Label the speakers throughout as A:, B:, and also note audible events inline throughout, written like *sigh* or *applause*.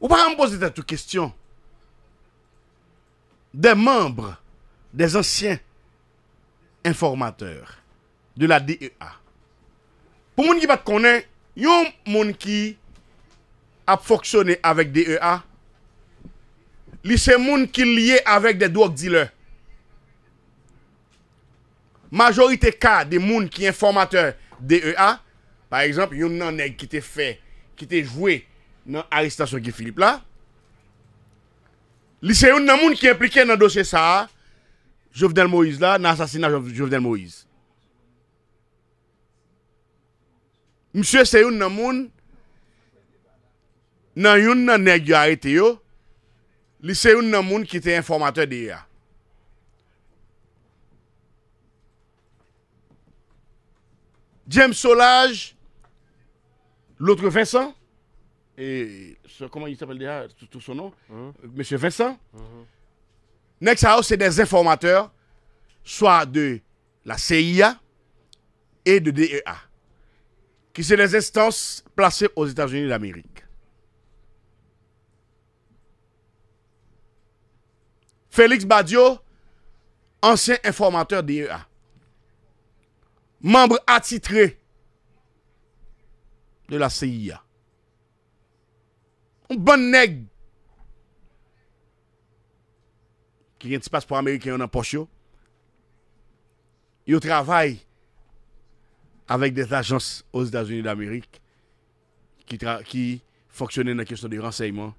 A: Ou para m'pozite tou kestyon de membre de zansyen informateur de la DEA. Pou moun ki bat konen, yon moun ki ap foksyone avek DEA, li se moun ki liye avek de doak dile. Majorite ka de moun ki informateur DEA, par exemple, yon nan neg ki te fè, ki te jwé, nan arrestasyon ki Filipe la. Liseyoun nan moun ki implike nan dosye sa a, Jovdel Moïse la, nan asasina Jovdel Moïse. Msyè seyoun nan moun, nan youn nan negyo a ete yo, liseyoun nan moun ki te informatoy de ya. James Solage, loutre Vincent, et comment il s'appelle déjà, tout, son nom, hein. euh, Monsieur Vincent. Next House, c'est des informateurs, soit de la CIA et de DEA, qui sont des instances placées aux États-Unis d'Amérique. Félix Badio, ancien informateur DEA, membre attitré de la CIA. Un bon Qui a un pour passeport américain en poche. Il travaille avec des agences aux États-Unis d'Amérique qui, fonctionnent dans la question du renseignement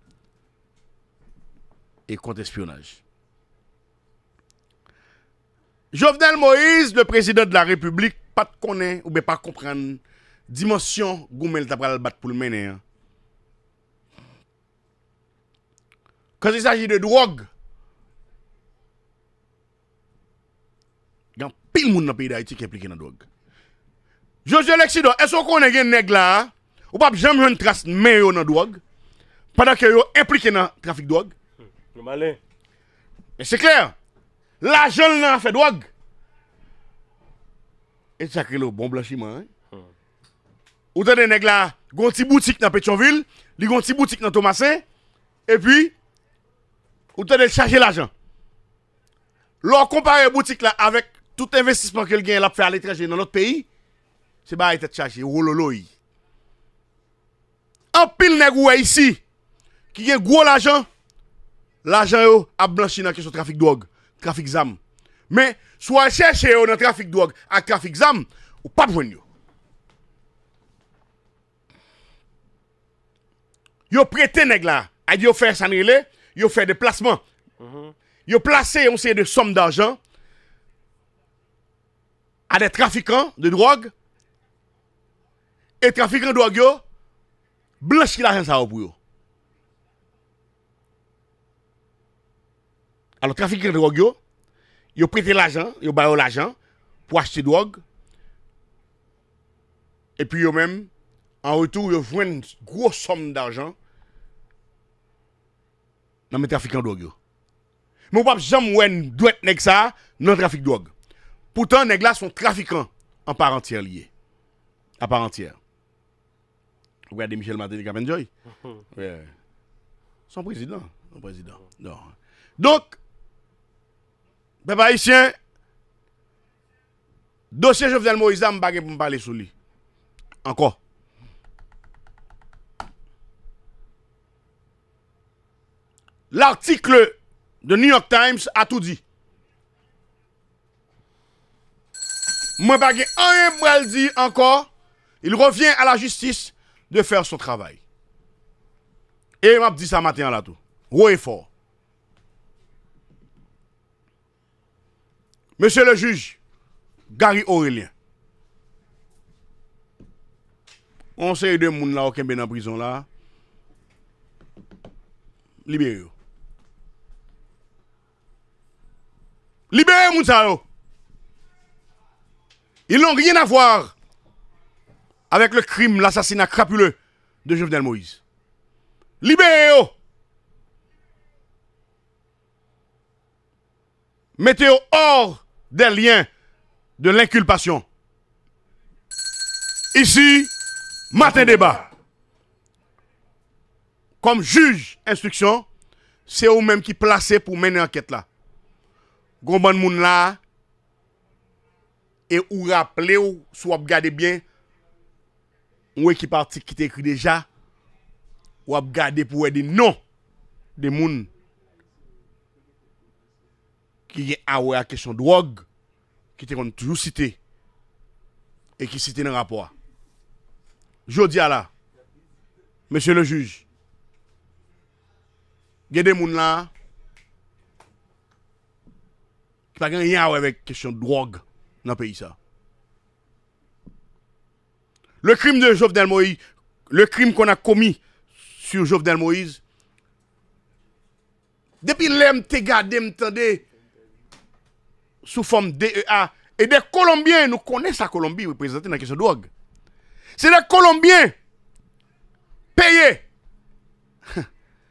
A: et contre-espionnage. Jovenel Moïse, le président de la République, pas de connaît ou bien pas comprendre dimension goumel t'a le pour le mener. Quand il s'agit de drogue, il y a pile de monde dans le pays d'Haïti qui est impliqué dans la drogue. José Lexido, est-ce qu'on a un nègre là, ou pas jamais une trace mais dans drogue, pendant que yo impliqué dans le trafic de drogue? Mais c'est clair, l'argent là fait drogue. Et ça crée le bon blanchiment. Hein? Hmm. Ou t'as des nègres là, petit boutique dans Pétionville, li petit boutique dans Thomasin, et puis ou te charger l'argent. Lors compare boutique là avec tout investissement que le a fait à l'étranger dans notre pays, c'est pas être chargé, rololoi. En pile nèg ici qui a gros l'argent, l'argent a blanchi dans question trafic de drogue, trafic zam. Mais soit chercher dans le trafic drogue à trafic zam ou pas de yo. Yo prêté nèg là, a dit yo faire prêtez ont fait des placements. Ils ont placé on sait sommes d'argent à des trafiquants de drogue. Et trafiquants de drogue, ont blanchi l'argent ça pour eux. Alors, trafiquants de drogue, ils ont prêté l'argent, ont baillé l'argent pour acheter drogue. Et puis, eux même, en retour, yo une grosse somme d'argent non, le trafiquant de drogue. Mais on ne peut jamais doit ça dans le trafic de drogue. Pourtant, les gens sont trafiquants en part entière liés. À part entière. Regardez Michel Martin Capenjoy. Joy, mm-hmm. Son président. Son président. Non. Donc, Papa haïtien, dossier Jovenel Moïse, je ne vais pas parler sur lui. Encore. l'article de New York Times a tout dit. Moi, pas un hein, dit encore. Il revient à la justice de faire son travail. Et m'a dit ça matin là tout. Roi et fort. Monsieur le juge, Gary Aurélien. On sait de moun là, aucun ben en prison là. libérez Libérez Mounsao. Ils n'ont rien à voir avec le crime, l'assassinat crapuleux de Jovenel Moïse. Libérez-vous. Mettez-vous hors des liens de l'inculpation. Ici, matin débat. Comme juge instruction, c'est vous-même qui placez pour mener l'enquête là. Gon moun là et ou rappeler ou si vous regardez bien ou équipe parti qui t'écrit déjà ou pou pour dire non des moun qui est à la question de drogue qui te toujours cité et qui cité dans rapport. Jodi a la, monsieur le juge, gen y des là pas rien à avec question de drogue dans le pays. Ça. Le crime de Jovenel Moïse, le crime qu'on a commis sur Jovenel Moïse, depuis l'aime te gardé, sous forme DEA, e et des Colombiens, nous connaissons la Colombie représentée dans la question de drogue. C'est des Colombiens payés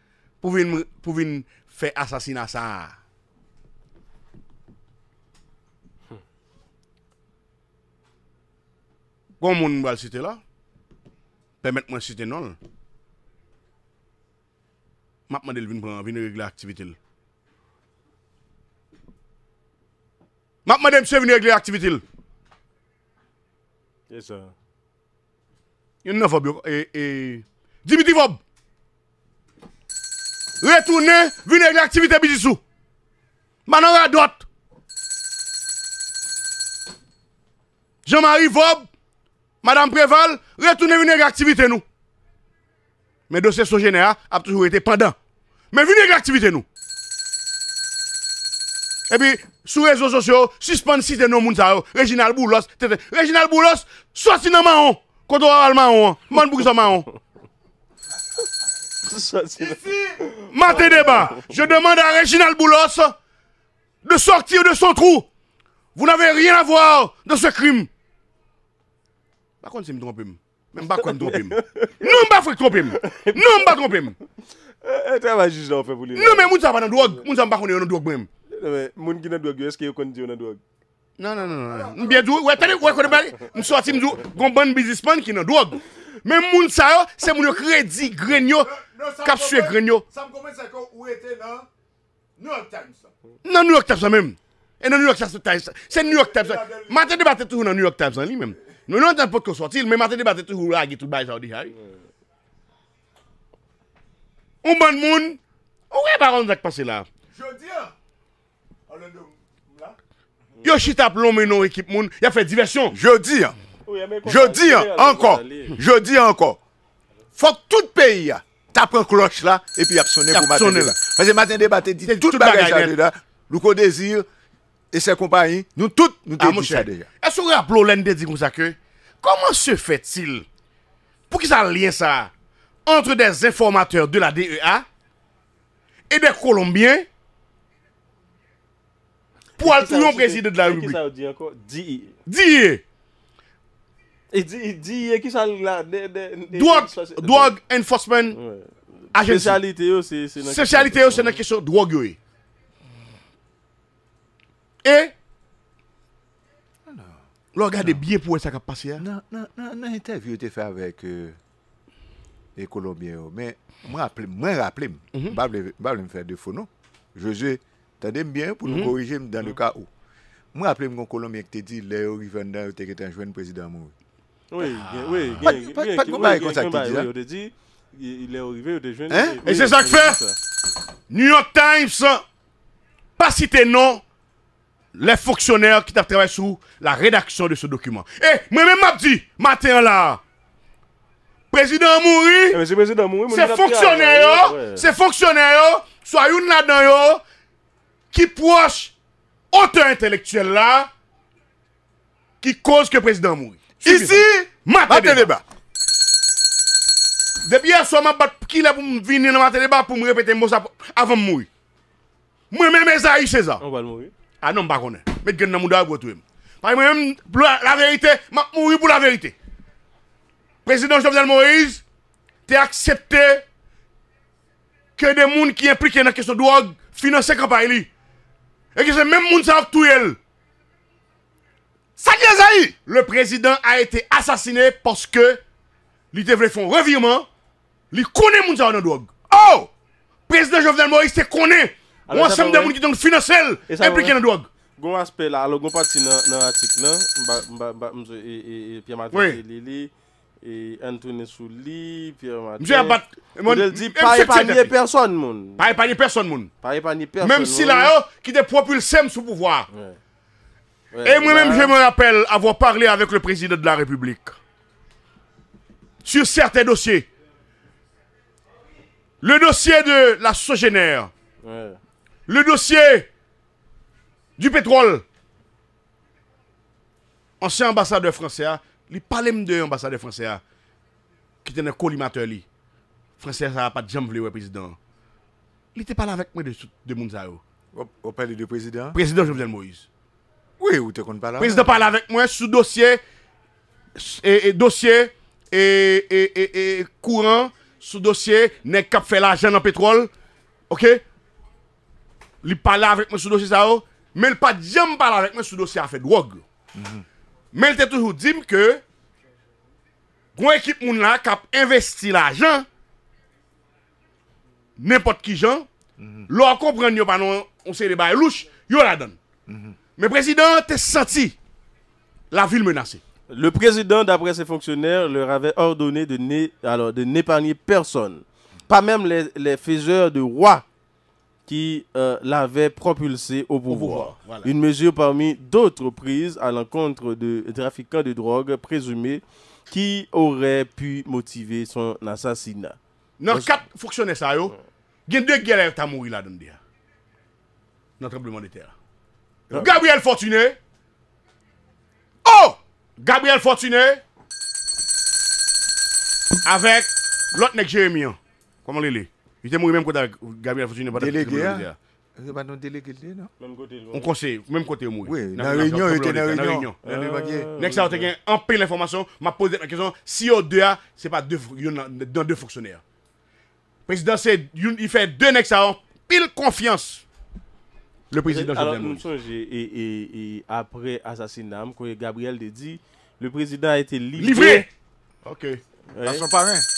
A: *laughs* pour pour faire assassinat ça. Gon moun mwal site la. Permet mwen site non. Map madel vin pran, vin regle aktivitil. Map madel mse vin regle aktivitil. Yes sir. Yon ne fobyo, ee, ee, ee. Dibidi fob. E, e, Retounen, vin regle aktivitil bizisou. Manan radot. Jemari fob. Madame Préval, retournez une activité nous. Mais dossier général a toujours été pendant. Mais venez activité nous. Et puis, sur les réseaux sociaux, suspend nous, nos gens, Réginal Boulos, tete. Réginal Boulos, sorti dans ma Quand on va maon, pour
B: hein. *laughs* débat, je
A: demande à Réginal Boulos de sortir de son trou. Vous n'avez rien à voir dans ce crime. A kon se mi drop im? Men bak kon mi drop im? Non mba frek drop im? Non mba drop im? E, e, non men moun sa pa nan drog? Moun sa mba kon e yo nan drog mwen? Moun ki nan drog yo, eske yo kon di yo nan drog?
B: Nan nan nan nan nan
A: Mbya djou, wè tè di wè kone bè? Mso ati mdou, gomban bizisman bon ki nan drog Men moun sa yo, se moun yo kredi grenyo
C: Kapswe grenyo
A: Nan New York Times an men E nan New York Times an Se New York Times an Matè debatè tou nan New York Times an li men Nou yon ten pot ki yo sortil, men maten debate tou yon agi tout bay sa ou di hay. Omban moun, ou e baran zak pase la? Je di an. Yo chit ap loun men nou ekip moun, ya fe diversyon. Je di an.
B: Je di an, ankon.
C: Je di an ankon. Fok tout peyi ya, tap kon kloch la, epi yap sone pou maten debate. Fase maten debate, ditout bagaj a di la, lukon dezil. E se kompanyi, nou tout a mouchè. E
A: sou rap lò lèn de di mouzakè. Koman se fè til pou ki sa lèyè sa entre des informatèr de la DEA e des kolombien
B: pou al tou yon prezidè de la UB. Diye. Drog enforcement agensi. Sècialite
A: yo se nan kesyon drog yo e.
B: E?
C: Lò gade non. biye pou wè sa kap pasè ya Nan, nan, nan, nan Nan, nan, nan, nan Nan, nan, nan, nan Nan, nan, nan, nan Nan, nan, nan, nan Mwen raple m Bable m fè de fò, nò non? Josè, tèdè m byè poun nou korijè mhm. m Nan le ka mhm. ou Mwen raple m kon Kolombè k te di Lè ou rivè nan yo teke tan jwen prezidam moun
B: Mwen, mwen, mwen Mwen, mwen, mwen E jè sa k fè
A: New York Times Pasite nou Eh, eh, le fonksyoner ki tap trabay sou la redaksyon de sou dokyman. E, mwen mwen map di, mater la. Prezident Mouri, se fonksyoner yo, se fonksyoner yo, sou ayoun la dan yo, ki pwosh ote entelektuel la, ki koz ke prezident Mouri. Isi, mater de ba. Debyè, sou mwen bat ki la pou mwen vini nan mater de ba pou mwen repete mwosa avan mwoy. Mwen mwen mwen zayi se zan. Mwen mwen mwen mwoy. Ah non, je ne sais pas. Je ne dago tout. Parce que même la vérité, m'a pour la vérité. Président Jovenel Moïse, a accepté que des gens qui impliqués dans la question de drogue financent la campagne. Et que c'est même gens qui Ça tout elle. Ça Le président a été assassiné parce que il devait faire un revirement. Il connaît les gens dans la drogue. Oh! Président Jovenel Moïse, te connaît un ensemble de gens qui sont financiers impliqués dans la drogue.
B: Gon aspect là, alors gon parti dans l'article là, Pierre Matin Lili et Anthony Souli, Pierre Matin. Monsieur abat, mon dit pas épargner
A: personne moun. Pas
B: épargner personne moun. Pas épargner personne. Même si là hein,
A: qui te propulsem sous pouvoir. Et moi-même je me rappelle avoir parlé avec le président de la République sur certains dossiers. Le dossier de la Sogénère. Ouais le dossier du pétrole. Ancien ambassadeur français, hein. il parlait de ambassadeur français hein, qui était un collimateur. français, ça n'a pas de jambe, le président. Il était pas là avec moi de, de Mounzao. Au palais du président Président
C: Jovenel Moïse. Oui, ou tu ne pas là Président
A: parle avec moi sous dossier, et, dossier et, et, courant, sous dossier, Ne qu'à faire l'argent dans le pétrole. Ok il parle avec moi sur le dossier ça, oh. mais il pas jamais parlé avec moi sur le dossier à faire drogue. Mhm. Mais il t'a toujours dit que une équipe là qui a investi l'argent n'importe qui gens, mhm. leur comprendre pas non on sait les bails louches, yo la donne. Mhm.
B: Mais le président, t'es senti la ville menacée. Le président, d'après ses fonctionnaires, leur avait ordonné de n'épargner personne. Pas même les, les faiseurs de roi qui euh, l'avait propulsé au pouvoir. Une mesure parmi d'autres prises à l'encontre de trafiquants de drogue présumés qui auraient pu motiver son assassinat.
A: Dans quatre fonctionnaires, ça, il y a deux guerres qui sont là dedans dans le tremblement de terre. Ah. Gabriel Fortuné. Oh Gabriel Fortuné. Avec l'autre nec Jérémy. Hein. Comment il est Hein. Il était moi-même quand Gabriel Fortuné. Délégué.
C: C'est pas non délégué, non Même côté. On conseille,
A: même côté moi. Oui, dans la réunion, il était dans la réunion. Ah. Next, on a En pleine information, m'a posé la question si au 2 c'est pas deux, dans deux fonctionnaires. Président, c'est, il fait deux next, pile confiance le président Alors, nous
B: et, et, et, après assassinat, quand Gabriel dit, le président a été livré. livré. Ok. Ouais. À pas rien.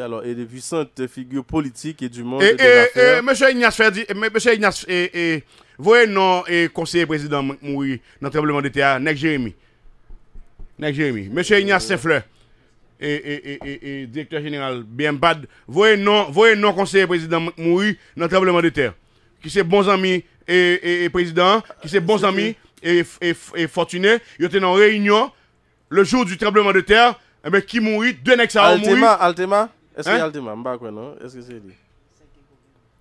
B: alors, et des puissantes figures politiques et du monde
A: Monsieur Ignace Ferdi, Monsieur Ignace, et, voyez non, et conseiller président mouri dans le tremblement de terre, Nek Jérémy. Nek Jérémy. Monsieur Ignace Seffleur, et, directeur général Bienbad voyez non, voyez non, conseiller président mouri dans le tremblement de terre, qui c'est bons amis et, président, qui c'est bons amis et, et, fortunés, ils étaient en réunion le jour du tremblement de terre, mais eh qui mourit, deux Nex ça Altema, est-ce que
B: Altima, je pas non Est-ce que c'est lui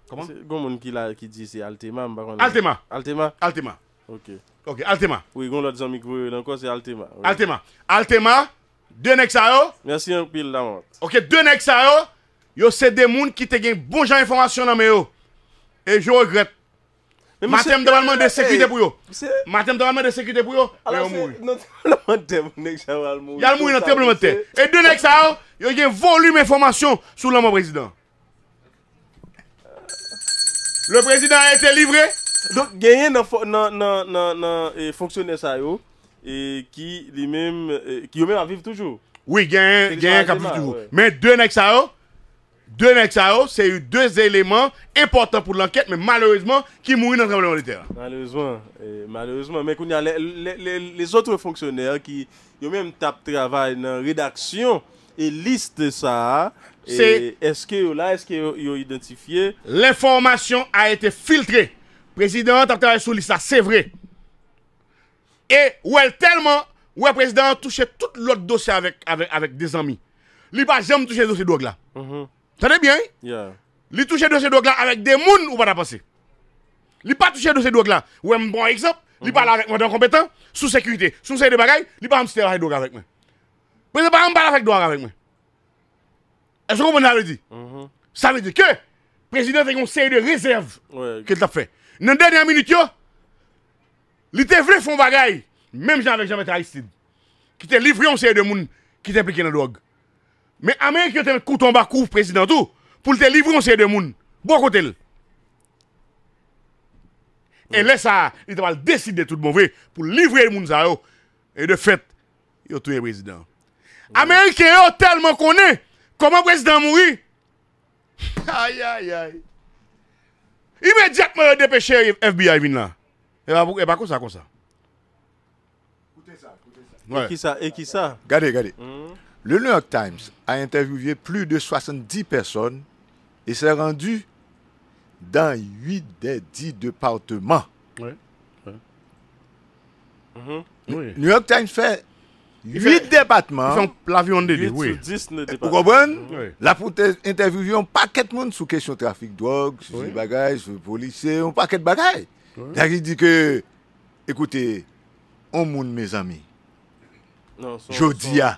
B: Comment C'est on qui, la qui dit c'est Altima, pas Altima Altima Altima. Ok. Ok, Altima. Oui, on l'autre ami qui vous encore, c'est Altima. Altima. Altima, deux yo. Merci un pile là. Ok, deux nègres yo. Yo, c'est des
A: gens qui te gagnent bon genre information dans mes Et je regrette.
B: Matèm devanman de eh, sekwite pou yo. Matèm devanman
A: de sekwite pou yo. Alè, yon mou yon teble metè. E dè nèk sa yo, yon gen volume informasyon sou lè mou prezident.
B: Le prezident a ete livre. Don, genyen nan fonksyon nèk sa yo, ki eh, yo men aviv toujou. Oui,
A: genyen kapif toujou. Men
B: dè nèk sa yo, deux mecs
A: oh, c'est eu deux éléments importants pour l'enquête, mais malheureusement, qui mourent dans le travail de
B: Malheureusement, malheureusement. Mais les, autres fonctionnaires qui, ont même tap travail dans la rédaction et liste ça, est-ce que là, est qu'ils ont identifié L'information a été filtrée. Président, a travaillé sur
A: liste c'est vrai. Et où tellement, le président a touché tout l'autre dossier avec, avec, des amis. Il n'a jamais touché le dossier de là. Mm-hmm. Tenez bien. Il touche de ces drogues là avec des où ou pas passer. n'a pas touché de ces drogues là. Ou un bon exemple, Il mm-hmm. parle avec moi compétent, sous sécurité, sous ces de bagaille, li pas de avec avec moi. Mais président pas parle avec doigts avec moi. Est-ce que vous comprenez dit mm-hmm. Ça veut dire que le président a un série de réserve qu'il a fait. Dans la dernière minute, il était vrai faire bagaille, même avec Jean-Baptiste Aristide, qui t'a livré un série de monde qui t'a impliqué dans la drogue. Mais Amérique, te mettent à en bas président tout pour te livrer un série de monde. Bon côté. Et là ça, il va décider tout le mauvais pour livrer le monde et de fait, il tout le président. est tellement connaît comment président mourit. Aïe aïe aïe. Immédiatement dépêché FBI là.
C: Et pas comme ça comme ça.
A: Écoutez ça, écoutez ça. Et qui
C: ça Et qui ça Regardez, regardez. Hum. Le New York Times a intervjuye plu de 70 person e se rendu dan 8 de 10 departement. New York Times fè 8 departement ou go bon, la pou te intervjuye ou paket moun sou kesyon trafik drog, sou bagay, sou polise, ou paket bagay. E koute, ou moun mes ami,
B: jodi a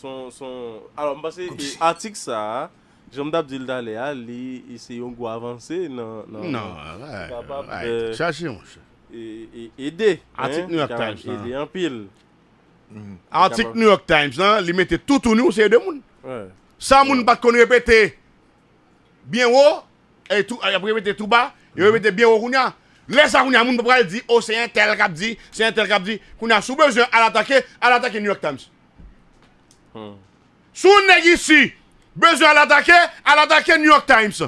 B: Son, son, alo mba se atik sa, Jomda Abdul Dalleha li se yon gwa avanse nan. Nan, nan. Nan, nan. Chache yon se. E, e, e, e de. Atik New York Times nan. E de yon pil. Atik New York
A: Times nan, li mette toutou nou se yon demoun. Wan. San moun pat konye epete, bien ou, e apre epete tou ba, e epete bien ou kounya. Lesa kounya moun papal di, o se yon tel kap di, se yon tel kap di, kounya soubezyon al atake, al atake New York Times. Hmm. Soun negi si Besyon alatake Alatake
B: New York Times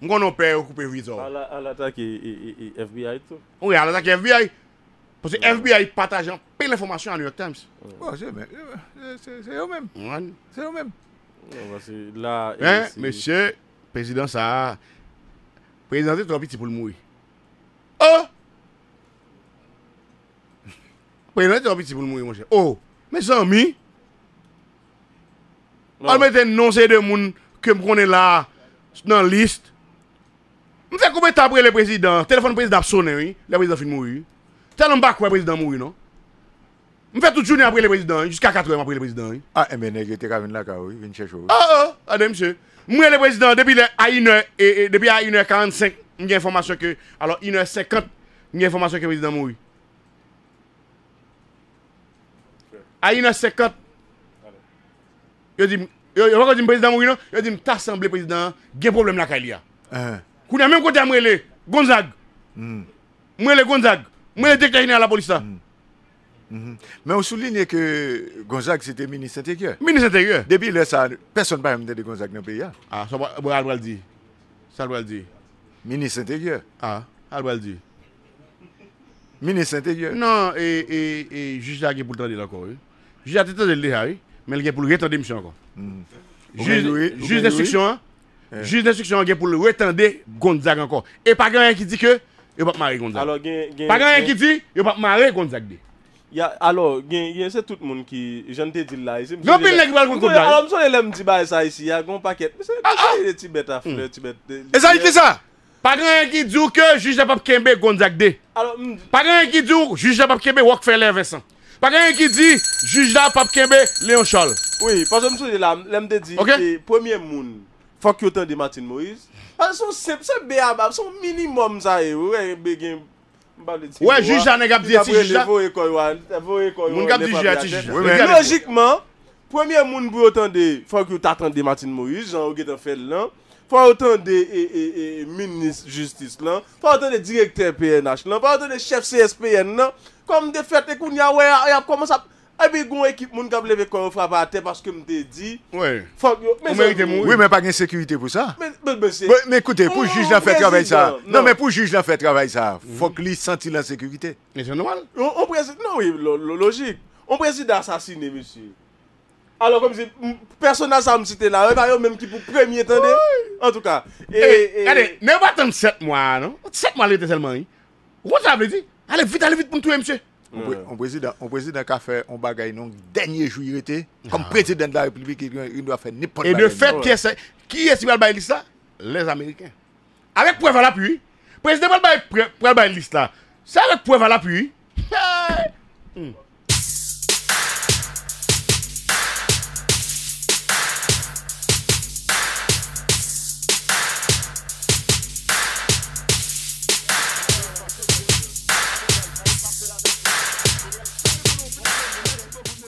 B: Mwen konon pe oku pe vizor Alatake FBI to
A: Ouye alatake hmm. FBI FBI patajan pe l'informasyon an New York Times
B: Se yo men Se yo men Mwen mwen se la Mwen mwen
A: se Prezident sa Prezidenti Trapiti pou l'moui Oh *laughs* Prezidenti Trapiti pou l'moui mwen se Oh Mwen se an mi An mwen te non, non seye de moun ke mprone la nan list. Mwen fe koube ta apre le prezidant. Telefon prezidant ap sonen, le prezidant fin moun. Tel an bak wè prezidant moun, non? Mwen fe tout chounen apre le prezidant.
C: Jiska 4 rem apre le prezidant. A, emene, jete ka vin la ka wè, vin chè chou.
A: A, a, a, de msè. Mwen le prezidant, depi a iner 45, mwen gen informasyon ke, alo iner 50, mwen gen informasyon ke prezidant moun. A iner 50, Yo di, yo vakò di'm prezidant Mwine, yo di, mta asamblè prezidant, ge problem lak a li a. Kounè, an mèm kote amre lè, GONZAG.
C: Mre lè GONZAG, mre le dekkarine a la bolisa. Mè ou souligne ke GONZAG setè menis intèkye. Depi lè, sa, person pa yame de GONZAG nan pe ya. Ha, sa, bo alwal di. Sa alwal di. Menis intèkye. Ha, alwal di. Menis intèkye.
A: Non, e, e, e, gija ki poutan li lakò, e. Gija titansi li a, e. Men gen pou l reten de mishan an
C: kon. Juz nesiksyon an.
A: Juz nesiksyon an gen pou l reten de gondzak an kon. E pa gen yon ki di ke, yo pap mare gondzak.
B: Pa gen yon ki di, yo pap mare gondzak de. Alors gen, gen se tout moun ki, jante di la. Gopil nek wak gondzak. Alomso ele mdi ba esa yisi, ya gom paket. Mise yon e tibet afle, tibet de. E sa yi ki sa? Pa gen yon ki di ke, juj de pap kembe gondzak de. Alors mdi...
A: Pa gen yon ki di, juj de pap kembe wak fele v Pa gen yon ki di, jujda
B: papken be Leon Chol. Oui, pa sou msou de la, lèm de di, premier moun, fok yon tan de Matin Moïse, pa sou sep sep be abab, sou minimum zaye, ou e be gen, ou e jujda ne gab di eti jujda, moun gab di eti jujda. Logikman, premier moun bou yon tan de, fok yon tatan de Matin Moïse, fok yon tan de Matin Moïse, fok yon tan de Minist Justice, fok yon tan de Director PNH, fok yon tan de Chef CSPN, fok yon tan de Kom m de fète koun yawè, yap koman sa... Ebe yon ekip moun kab leve kon yon fra pa ate, paske m te di. Ou merite moun. Oui, mè
C: pa gen sekurite pou sa.
B: Mè koute, pou juj la fè trabay sa. Non, mè
C: pou juj la fè trabay sa. Fok
B: li senti la sekurite. Mè se normal. Non, oui, logik. Ou preside asasine, mè sire. Alors, kom si, personan sa m site la, mè mè mèm ki pou premye, tende. En tout ka. Gade,
C: mè batan m set mwa, non? Mè m patan m set mwa, lè te selman yi. Ou sa bledit? Ale vit, ale vit pou mtouye, msye. On prezida, on prezida ka fè, on bagay nou, denye jouy rete, kom ah. prezida den la reprivi ki yon do a fè nipon bagay nou. E de fè, ki esè, ki esè
A: yon bagay list la? Les Amerikè. Awek prezida la piwi. Prezida yon bagay list la, se avek prezida la piwi. *laughs* Hey! Hmm.